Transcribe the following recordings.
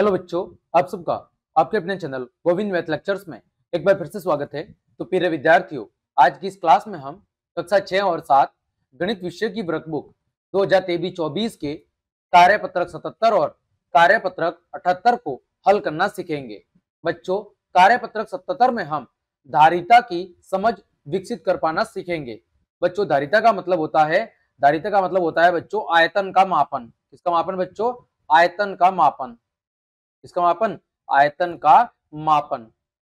hello बच्चों आप सबका आपके अपने चैनल गोविंद मैथ लेक्चर्स में एक बार फिर से स्वागत है तो प्रिय विद्यार्थियों आज की इस क्लास में हम कक्षा छह और सात गणित विषय की वर्कबुक दो हजार तेईस चौबीस के कार्यपत्रक सतहत्तर और कार्यपत्रक अठहत्तर को हल करना सीखेंगे बच्चों कार्यपत्रक सतहत्तर में हम धारिता की समझ विकसित कर पाना सीखेंगे बच्चों धारिता का मतलब होता है धारिता का मतलब होता है बच्चों आयतन का मापन किसका मापन बच्चों आयतन का मापन इसका मापन आयतन का मापन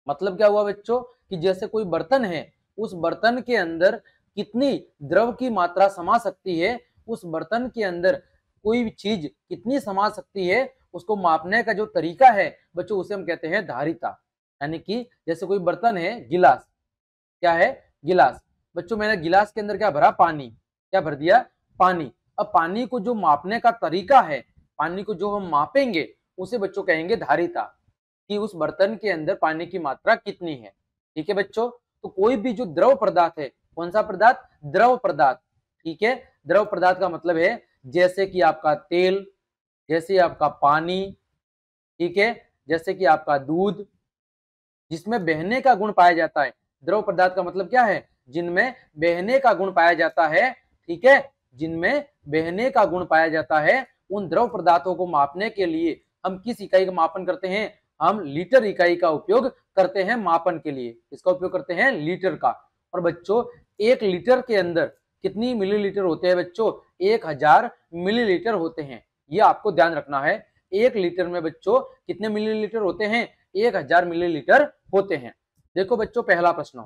मतलब क्या हुआ बच्चों कि जैसे कोई बर्तन है उस बर्तन के अंदर कितनी द्रव की मात्रा समा सकती है उस बर्तन के अंदर कोई चीज कितनी समा सकती है उसको मापने का जो तरीका है बच्चों उसे हम कहते हैं धारिता यानी कि जैसे कोई बर्तन है गिलास क्या है गिलास बच्चों मैंने गिलास के अंदर क्या भरा पानी क्या भर दिया पानी अब पानी को जो मापने का तरीका है पानी को जो हम मापेंगे उसे बच्चों कहेंगे धारिता कि उस बर्तन के अंदर पानी की मात्रा कितनी है ठीक है बच्चों तो कोई भी जो द्रव पदार्थ है कौन सा पदार्थ द्रव पदार्थ ठीक है द्रव पदार्थ का मतलब है जैसे कि आपका तेल जैसे आपका पानी ठीक है जैसे कि आपका दूध जिसमें बहने का गुण पाया जाता है द्रव पदार्थ का मतलब क्या है जिनमें बहने का गुण पाया जाता है ठीक है जिनमें बहने का गुण पाया जाता है उन द्रव पदार्थों को मापने के लिए हम किस इकाई का मापन करते हैं हम लीटर इकाई का उपयोग करते हैं मापन के लिए इसका उपयोग करते हैं लीटर का और बच्चों एक लीटर के अंदर कितनी मिलीलीटर होते हैं बच्चों एक हजार मिलीलीटर होते हैं ये आपको ध्यान रखना है एक लीटर में बच्चों कितने मिलीलीटर होते हैं एक हजार मिलीलीटर होते हैं देखो बच्चों पहला प्रश्न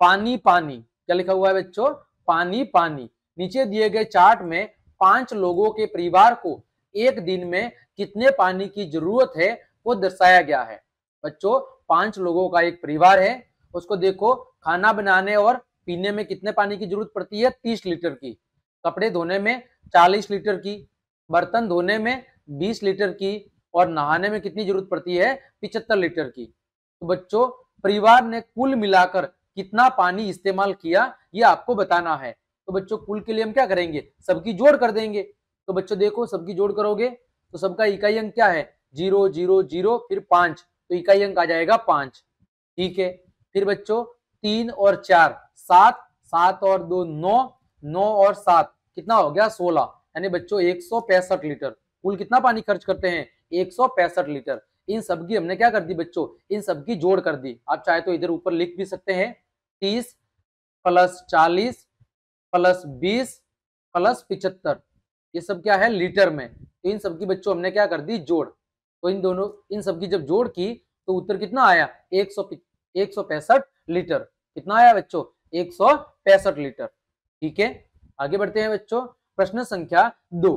पानी पानी क्या लिखा हुआ है बच्चों पानी पानी नीचे दिए गए चार्ट में पांच लोगों के परिवार को एक दिन में कितने पानी की जरूरत है वो दर्शाया गया है बच्चों पांच लोगों का एक परिवार है उसको देखो खाना बनाने और पीने में कितने पानी की जरूरत पड़ती है तीस लीटर की कपड़े धोने में चालीस लीटर की बर्तन धोने में बीस लीटर की और नहाने में कितनी जरूरत पड़ती है पिचहत्तर लीटर की तो बच्चों परिवार ने कुल मिलाकर कितना पानी इस्तेमाल किया ये आपको बताना है तो बच्चों कुल के लिए हम क्या करेंगे सबकी जोड़ कर देंगे तो बच्चों देखो सबकी जोड़ करोगे तो सबका इकाई अंक क्या है जीरो जीरो जीरो फिर पांच तो इकाई अंक आ जाएगा पांच ठीक है फिर बच्चों तीन और चार सात सात और दो नौ नौ और सात कितना हो गया सोलह यानी बच्चों एक सौ पैंसठ लीटर कुल कितना पानी खर्च करते हैं एक सौ पैंसठ लीटर इन सबकी हमने क्या कर दी बच्चों इन सबकी जोड़ कर दी आप चाहे तो इधर ऊपर लिख भी सकते हैं तीस प्लस चालीस प्लस बीस प्लस पिछहत्तर ये सब क्या है लीटर में तो इन सबकी बच्चों हमने क्या कर दी जोड़ तो इन दोनों इन सबकी जब जोड़ की तो उत्तर कितना आया एक सौ एक सौ पैंसठ लीटर कितना आया बच्चों एक सौ पैंसठ लीटर ठीक है आगे बढ़ते हैं बच्चों प्रश्न संख्या दो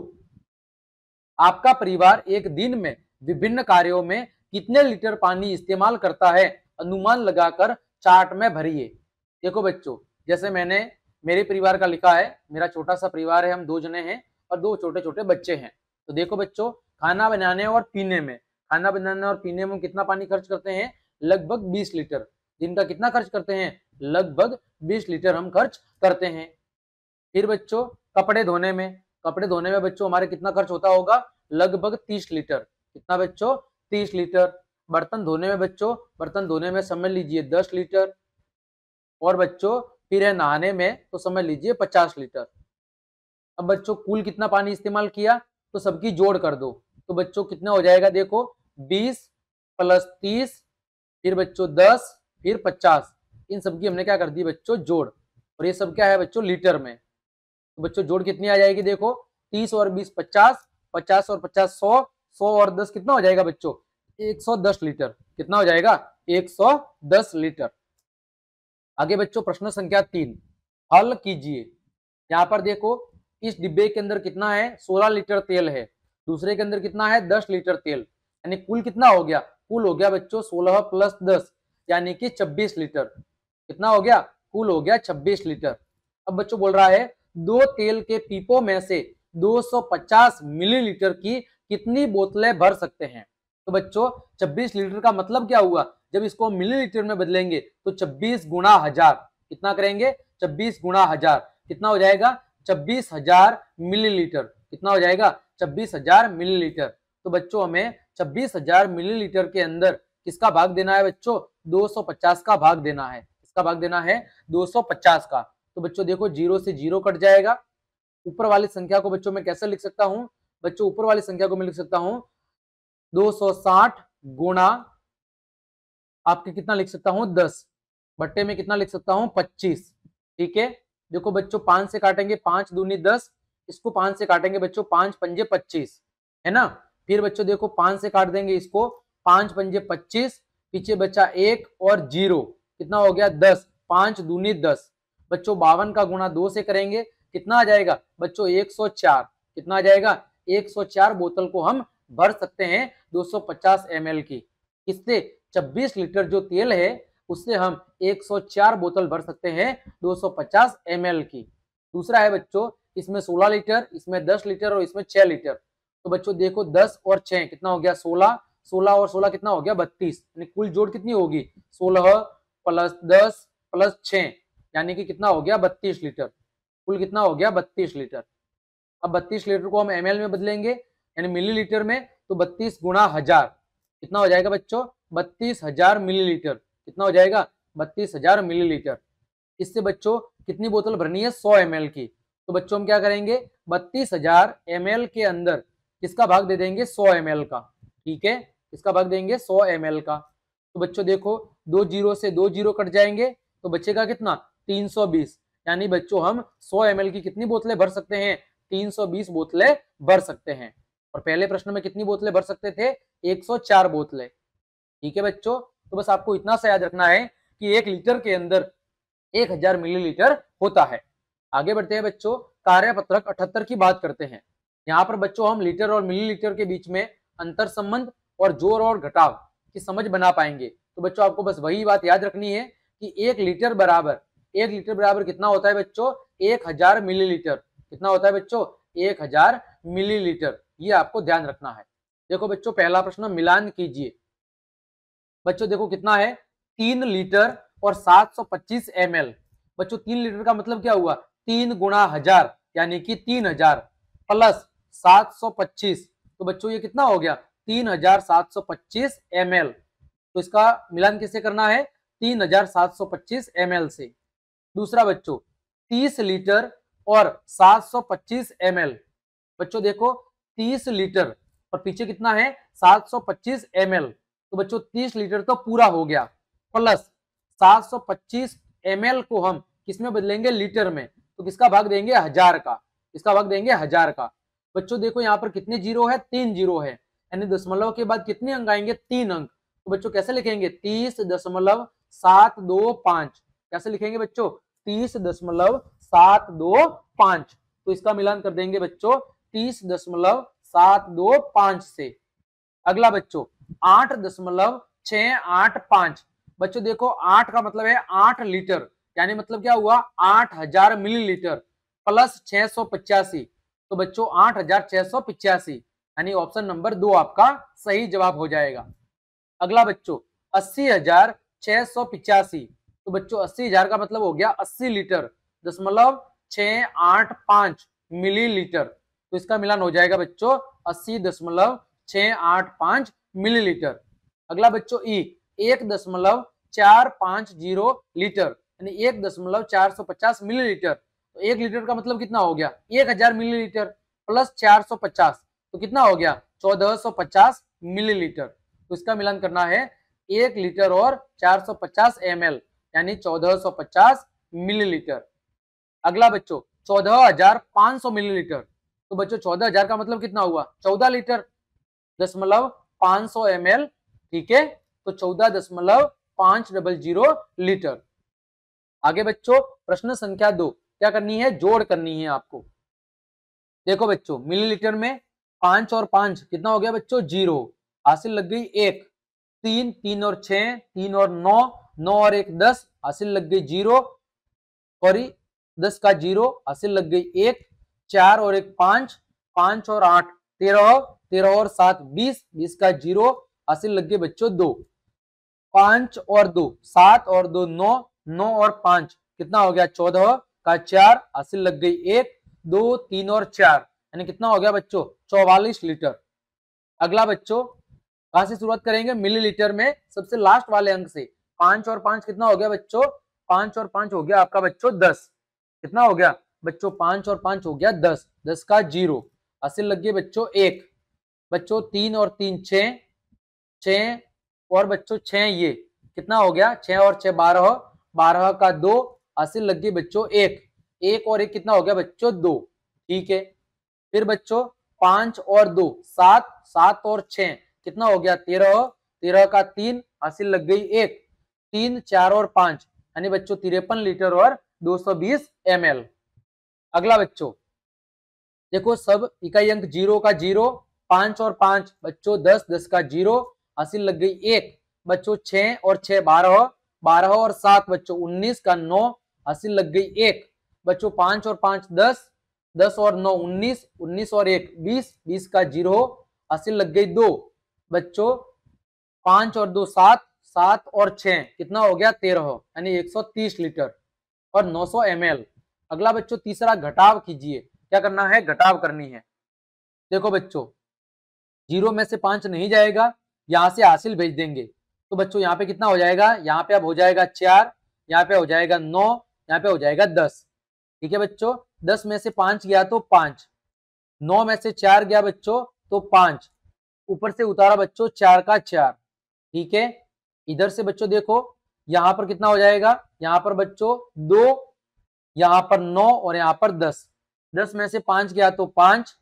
आपका परिवार एक दिन में विभिन्न कार्यों में कितने लीटर पानी इस्तेमाल करता है अनुमान लगाकर चार्ट में भरिए देखो बच्चों जैसे मैंने मेरे परिवार का लिखा है मेरा छोटा सा परिवार है हम दो जने हैं और दो छोटे छोटे बच्चे हैं तो देखो बच्चों खाना बनाने और पीने में खाना बनाने और पीने में कितना पानी खर्च करते हैं लगभग बीस लीटर दिन का कितना खर्च करते हैं लगभग बीस लीटर हम खर्च करते हैं फिर बच्चों कपड़े धोने में कपड़े धोने में बच्चों हमारे कितना खर्च होता होगा लगभग तीस लीटर कितना बच्चों तीस लीटर बर्तन धोने में बच्चों बर्तन धोने में समझ लीजिए दस लीटर और बच्चों फिर है नहाने में तो समझ लीजिए पचास लीटर अब बच्चों कुल कितना पानी इस्तेमाल किया तो सबकी जोड़ कर दो तो बच्चों कितना हो जाएगा देखो बीस प्लस तीस फिर बच्चों दस फिर पचास इन सबकी हमने क्या कर दी बच्चों जोड़ और ये सब क्या है बच्चों लीटर में तो बच्चों जोड़ कितनी आ जाएगी देखो तीस और बीस पचास पचास और पचास सौ सौ और दस कितना हो जाएगा बच्चों एक सौ दस लीटर कितना हो जाएगा एक सौ दस लीटर आगे बच्चों प्रश्न संख्या तीन हल कीजिए यहाँ पर देखो इस डिब्बे के अंदर कितना है 16 लीटर तेल है दूसरे के अंदर कितना है 10 लीटर तेल यानी कुल कितना हो गया कुल हो गया बच्चों 16 प्लस 10 यानी कि 26 लीटर कितना हो गया कुल हो गया 26 लीटर अब बच्चों बोल रहा है दो तेल के पीपो में से 250 मिलीलीटर की कितनी बोतलें भर सकते हैं तो बच्चों छब्बीस लीटर का मतलब क्या हुआ जब इसको मिलीलीटर में बदलेंगे तो छब्बीस गुणा हजार कितना करेंगे छब्बीस गुणा हजार कितना हो जाएगा छब्बीस हजार मिलीलीटर कितना हो जाएगा छब्बीस हजार मिलीलीटर तो बच्चों हमें छब्बीस हजार मिलीलीटर के अंदर किसका भाग देना है बच्चों 250 का भाग देना है किसका भाग देना है 250 का तो बच्चों देखो जीरो से जीरो कट जाएगा ऊपर वाली संख्या को बच्चों में कैसे लिख सकता हूं बच्चों ऊपर वाली संख्या को मैं लिख सकता हूं 260 गुणा आपके कितना लिख सकता हूं 10 बट्टे में कितना लिख सकता हूं 25 ठीक है देखो बच्चों पांच से काटेंगे पांच दूनी दस इसको पांच से काटेंगे बच्चों पांच पंजे पच्चीस है ना फिर बच्चों देखो पांच से काट देंगे इसको पांच पंजे पच्चीस पीछे बच्चा एक और जीरो कितना हो गया दस पांच दूनी दस बच्चों बावन का गुणा दो से करेंगे कितना आ जाएगा बच्चों एक सौ चार कितना आ जाएगा एक सौ चार बोतल को हम भर सकते हैं दो सौ पचास एम की इससे छब्बीस लीटर जो तेल है उससे हम 104 बोतल भर सकते हैं 250 सौ की दूसरा है बच्चों इसमें 16 लीटर इसमें 10 लीटर और इसमें 6 लीटर तो बच्चों देखो 10 और 6 कितना हो गया 16 16 और 16 कितना हो गया 32 यानी कुल जोड़ कितनी होगी 16 प्लस 10 प्लस 6 यानी कि कितना हो गया 32 लीटर कुल कितना हो गया 32 लीटर अब 32 लीटर को हम एम में बदलेंगे यानी मिलीलीटर में तो बत्तीस गुणा हजार कितना हो जाएगा बच्चों बत्तीस हजार मिलीलीटर कितना हो जाएगा बत्तीस हजार मिलीलीटर इससे बच्चों कितनी बोतल भरनी है सौ एम की तो बच्चों हम क्या करेंगे बत्तीस हजार एम के अंदर किसका भाग दे देंगे सौ एम का ठीक है इसका भाग देंगे सौ एम का तो बच्चों देखो दो जीरो से दो जीरो कट जाएंगे तो बच्चे का कितना तीन सौ बीस यानी बच्चों हम सौ एम की कितनी बोतलें भर सकते हैं तीन सौ बीस बोतलें भर सकते हैं और पहले प्रश्न में कितनी बोतलें भर सकते थे एक सौ चार बोतलें ठीक है बच्चों तो बस आपको इतना सा याद रखना है कि एक लीटर के अंदर एक हजार मिलीलीटर होता है आगे बढ़ते हैं बच्चों कार्यपत्रक अठहत्तर की बात करते हैं यहाँ पर बच्चों हम लीटर और मिलीलीटर के बीच में अंतर संबंध और जोर और घटाव की समझ बना पाएंगे तो बच्चों आपको बस वही बात याद रखनी है कि एक लीटर बराबर एक लीटर बराबर कितना होता है बच्चों एक हजार मिलीलीटर कितना होता है बच्चों एक हजार मिलीलीटर ये आपको ध्यान रखना है देखो बच्चों पहला प्रश्न मिलान कीजिए बच्चों देखो कितना है तीन लीटर और 725 एल बच्चों तीन लीटर का मतलब क्या हुआ तीन गुणा हजार यानी कि तीन हजार प्लस 725 तो बच्चों ये कितना हो गया तीन हजार सात सौ पच्चीस एम एल तो इसका मिलान किससे करना है तीन हजार सात सौ पच्चीस एम एल से दूसरा बच्चों तीस लीटर और सात सौ पच्चीस एम एल बच्चों देखो तीस लीटर और पीछे कितना है सात सौ पच्चीस एम एल तो बच्चों तीस लीटर तो पूरा हो गया प्लस सात सौ एम एल को हम किसमें बदलेंगे लीटर में तो किसका भाग देंगे हजार का किसका भाग देंगे हजार का बच्चों देखो यहाँ पर कितने जीरो है तीन जीरो है यानी दशमलव के बाद कितने अंक आएंगे तीन अंक तो बच्चों कैसे लिखेंगे तीस दशमलव सात दो पांच कैसे लिखेंगे बच्चों तीस दशमलव सात दो पांच तो इसका मिलान कर देंगे बच्चों तीस दशमलव सात दो पांच से अगला बच्चों आठ दशमलव छ आठ पांच बच्चों देखो आठ का मतलब है आठ लीटर यानी मतलब क्या हुआ आठ हजार मिलीलीटर प्लस छह सौ पचासी तो बच्चों आठ हजार छह सौ पिचासी यानी ऑप्शन नंबर दो आपका सही जवाब हो जाएगा अगला बच्चों अस्सी हजार छह सौ पिचासी तो बच्चों अस्सी हजार का मतलब हो गया अस्सी लीटर दशमलव छ आठ पांच लीटर तो इसका मिलान हो जाएगा बच्चों अस्सी दशमलव छ आठ पांच मिलीलीटर अगला बच्चों ई एक दशमलव चार पांच जीरो लीटर यानी एक दशमलव चार सौ पचास मिलीलीटर तो एक लीटर का मतलब कितना हो गया एक हजार मिलीलीटर प्लस चार सौ पचास तो कितना हो गया चौदह सौ पचास मिलीलीटर तो इसका मिलान करना है एक लीटर और चार सौ पचास एम एल यानी चौदह सौ पचास मिलीलीटर अगला बच्चों चौदह हजार पांच सौ मिलीलीटर तो बच्चों चौदह हजार का मतलब कितना हुआ चौदह लीटर दशमलव पांच सौ एम ठीक है तो चौदह दशमलव पांच डबल जीरो लीटर आगे बच्चों प्रश्न संख्या दो क्या करनी है जोड़ करनी है आपको देखो बच्चों मिलीलीटर में पांच और पांच कितना हो गया बच्चों जीरो हासिल लग गई एक तीन तीन और छ तीन और नौ नौ और एक दस हासिल लग गई जीरो सॉरी दस का जीरो हासिल लग गई एक चार और एक पांच पांच और आठ तेरह तेरह और सात बीस बीस का जीरो हासिल लग गए बच्चों दो पांच और दो सात और दो नौ नौ और पांच कितना हो गया चौदह का चार हासिल लग गई एक दो तीन और चार यानी कितना हो गया बच्चों चौवालीस लीटर अगला बच्चों कहा से शुरुआत करेंगे मिलीलीटर में सबसे लास्ट वाले अंक से पांच और पांच कितना हो गया बच्चों पांच और पांच हो गया आपका बच्चों दस कितना हो गया बच्चों पांच और पांच हो गया दस दस का जीरो हासिल लग गए बच्चों एक बच्चों तीन और तीन छ छ और बच्चों छ ये कितना हो गया छ और छ बारह बारह का दो हासिल लग गई बच्चों एक एक और एक कितना हो गया बच्चों दो ठीक है फिर बच्चों पांच और दो सात सात और छ कितना हो गया तेरह तेरह का तीन हासिल लग गई एक तीन चार और पांच यानी बच्चों तिरपन लीटर और 220 एल अगला बच्चों देखो सब इकाई अंक जीरो का जीरो पांच और पांच बच्चों दस दस का जीरो हासिल लग गई एक बच्चों छह और छह बारह बारह और सात बच्चों उन्नीस का नौ हासिल लग गई एक बच्चों पांच और पांच दस दस और नौ उन्नीस उन्नीस और एक बीस बीस का जीरो हासिल लग गई दो बच्चों पांच और दो सात सात और छ कितना हो गया तेरह यानी एक सौ तीस लीटर और नौ सौ एम अगला बच्चों तीसरा घटाव कीजिए क्या करना है घटाव करनी है देखो बच्चों जीरो में से पांच नहीं जाएगा यहाँ से हासिल भेज देंगे तो बच्चों यहाँ पे कितना हो जाएगा यहाँ पे अब हो जाएगा चार यहाँ पे हो जाएगा नौ यहाँ पे हो जाएगा दस ठीक है बच्चों दस में से पांच गया तो पांच नौ में से चार गया बच्चों तो पांच ऊपर से उतारा बच्चों चार का चार ठीक है इधर से बच्चों देखो यहाँ पर कितना हो जाएगा यहाँ पर बच्चों दो यहाँ पर नौ और यहाँ पर दस दस में से पांच गया तो पांच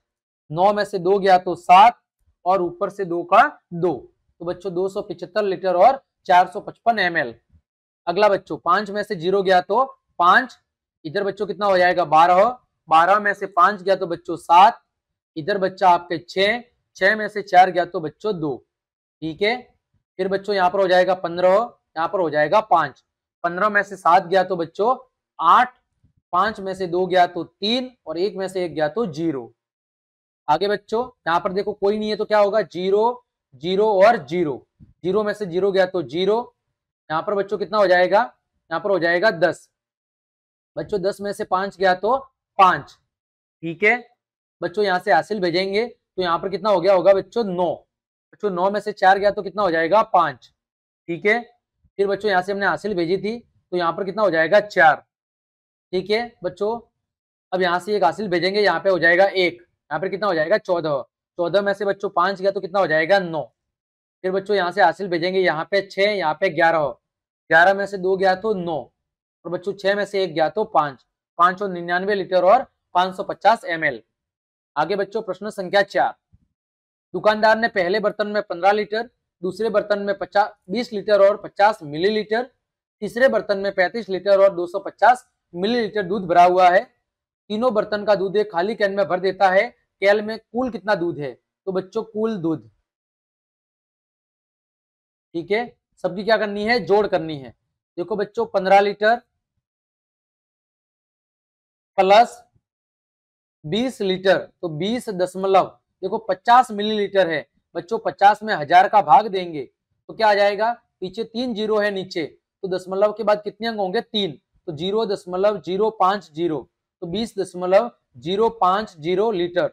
नौ में से दो गया तो सात और ऊपर से दो का दो तो बच्चों पिछहत्तर लीटर और 455 एल अगला बच्चों पांच में से जीरो गया तो पांच इधर बच्चों कितना हो जाएगा बारह बारह में से पांच गया तो बच्चों सात इधर बच्चा आपके छह छह में से चार गया तो बच्चों दो ठीक है फिर बच्चों यहाँ पर हो जाएगा पंद्रह यहाँ पर हो जाएगा पांच पंद्रह में से सात गया तो बच्चों आठ पांच में से दो गया तो तीन और एक में से एक गया तो जीरो आगे बच्चों यहां पर देखो कोई नहीं है तो क्या होगा जीरो जीरो और जीरो जीरो में से जीरो गया तो जीरो यहाँ पर बच्चों कितना हो जाएगा यहां पर हो जाएगा दस बच्चों दस में से पांच गया तो पांच ठीक है बच्चों यहाँ से हासिल भेजेंगे तो यहाँ पर कितना हो गया होगा बच्चों नौ बच्चों नौ में से चार गया तो कितना हो जाएगा पांच ठीक है फिर बच्चों यहाँ से हमने हासिल भेजी थी तो यहाँ पर कितना हो जाएगा चार ठीक है बच्चों अब यहाँ से एक हासिल भेजेंगे यहाँ पे हो जाएगा एक यहाँ पर कितना हो जाएगा चौदह चौदह में से बच्चों पांच गया तो कितना हो जाएगा नौ फिर बच्चों यहाँ से हासिल भेजेंगे यहाँ पे छह यहाँ पे ग्यारह ग्यारह में से दो गया तो नौ और बच्चों छह में से एक गया तो पांच पांच सौ निन्यानवे लीटर और पांच सौ पचास एम आगे बच्चों प्रश्न संख्या चार दुकानदार ने पहले बर्तन में पंद्रह लीटर दूसरे बर्तन में पचास बीस लीटर और पचास मिलीलीटर तीसरे बर्तन में पैंतीस लीटर और दो सौ पचास लीटर दूध भरा हुआ है तीनों बर्तन का दूध एक खाली कैन में भर देता है कैल में कुल कितना दूध है तो बच्चों कुल दूध ठीक है सबकी क्या करनी है जोड़ करनी है देखो बच्चों पंद्रह लीटर प्लस बीस लीटर तो बीस दशमलव देखो पचास मिलीलीटर है बच्चों पचास में हजार का भाग देंगे तो क्या आ जाएगा पीछे तीन जीरो है नीचे तो दशमलव के बाद कितने अंक होंगे तीन तो जीरो दशमलव जीरो पांच जीरो तो बीस दशमलव जीरो पांच जीरो लीटर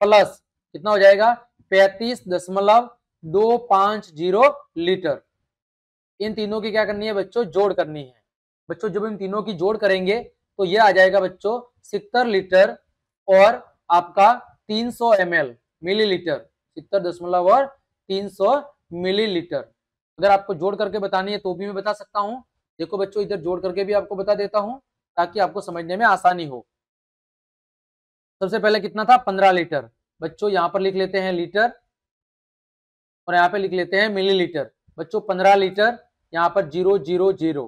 प्लस कितना हो जाएगा पैंतीस दशमलव दो पांच जीरो लीटर इन तीनों की क्या करनी है बच्चों जोड़ करनी है बच्चों जब इन तीनों की जोड़ करेंगे तो ये आ जाएगा बच्चों सितर लीटर और आपका 300 सौ एम एल मिली लीटर सितर दशमलव और 300 मिलीलीटर अगर आपको जोड़ करके बतानी है तो भी मैं बता सकता हूँ देखो बच्चों इधर जोड़ करके भी आपको बता देता हूं ताकि आपको समझने में आसानी हो सबसे पहले कितना था पंद्रह लीटर बच्चों यहाँ पर लिख लेते हैं लीटर और यहाँ पे लिख लेते हैं मिलीलीटर बच्चों पंद्रह लीटर यहाँ पर जीरो जीरो जीरो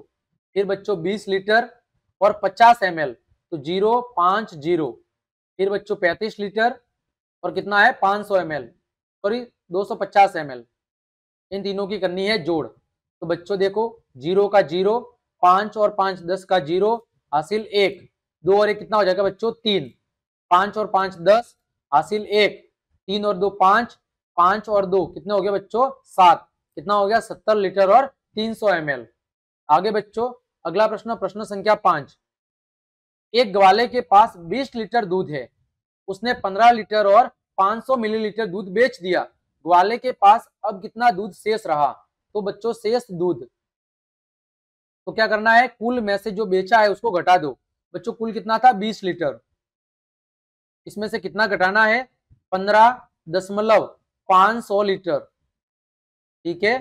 फिर बच्चों बीस लीटर और पचास एम तो जीरो पांच जीरो फिर बच्चों पैंतीस लीटर और कितना है पांच सौ एम सॉरी दो सौ पचास एम इन तीनों की करनी है जोड़ तो बच्चों देखो जीरो का जीरो पांच और पांच दस का जीरो हासिल एक दो और एक कितना हो जाएगा बच्चों तीन पांच और पांच दस हासिल एक तीन और दो पांच पांच और दो कितने हो गए बच्चों सात कितना हो गया सत्तर लीटर और तीन सौ एम आगे बच्चों अगला प्रश्न प्रश्न संख्या पांच एक ग्वाले के पास बीस लीटर दूध है उसने पंद्रह लीटर और पांच सौ मिलीलीटर दूध बेच दिया ग्वाले के पास अब कितना दूध शेष रहा तो बच्चों शेष दूध तो क्या करना है कुल में से जो बेचा है उसको घटा दो बच्चों कुल कितना था बीस लीटर इसमें से कितना घटाना है पंद्रह दशमलव पांच सौ लीटर ठीक है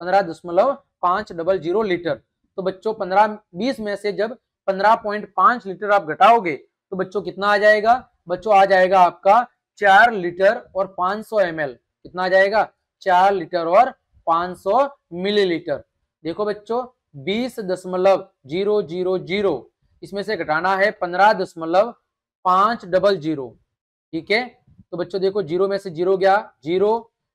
पंद्रह दशमलव पांच डबल जीरो लीटर तो बच्चों पंद्रह बीस में से जब पंद्रह पॉइंट पांच लीटर आप घटाओगे तो बच्चों कितना आ जाएगा बच्चों आ जाएगा आपका चार लीटर और पांच सौ एम कितना आ जाएगा चार लीटर और पांच सौ मिलीलीटर देखो बच्चों बीस दशमलव जीरो जीरो जीरो इसमें से घटाना है पंद्रह दशमलव पांच डबल जीरो ठीक है तो बच्चों देखो जीरो में से जीरो गया जीरो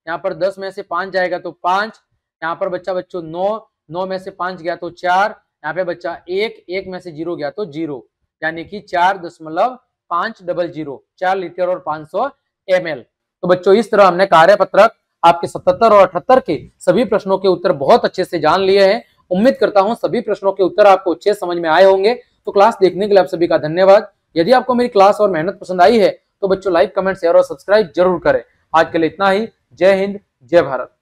यहाँ पर दस में से पांच जाएगा तो पांच यहाँ पर बच्चा बच्चों नौ नौ में से पांच गया तो चार यहाँ पे बच्चा एक एक में से जीरो गया तो जीरो यानी कि चार दशमलव पांच डबल जीरो चार लीटर और पांच सौ एम एल तो बच्चों इस तरह हमने कार्य पत्रक आपके सतहत्तर और अठहत्तर के सभी प्रश्नों के उत्तर बहुत अच्छे से जान लिए हैं उम्मीद करता हूं सभी प्रश्नों के उत्तर आपको अच्छे समझ में आए होंगे तो क्लास देखने के लिए आप सभी का धन्यवाद यदि आपको मेरी क्लास और मेहनत पसंद आई है तो बच्चों लाइक कमेंट शेयर और सब्सक्राइब जरूर करें आज के लिए इतना ही जय हिंद जय भारत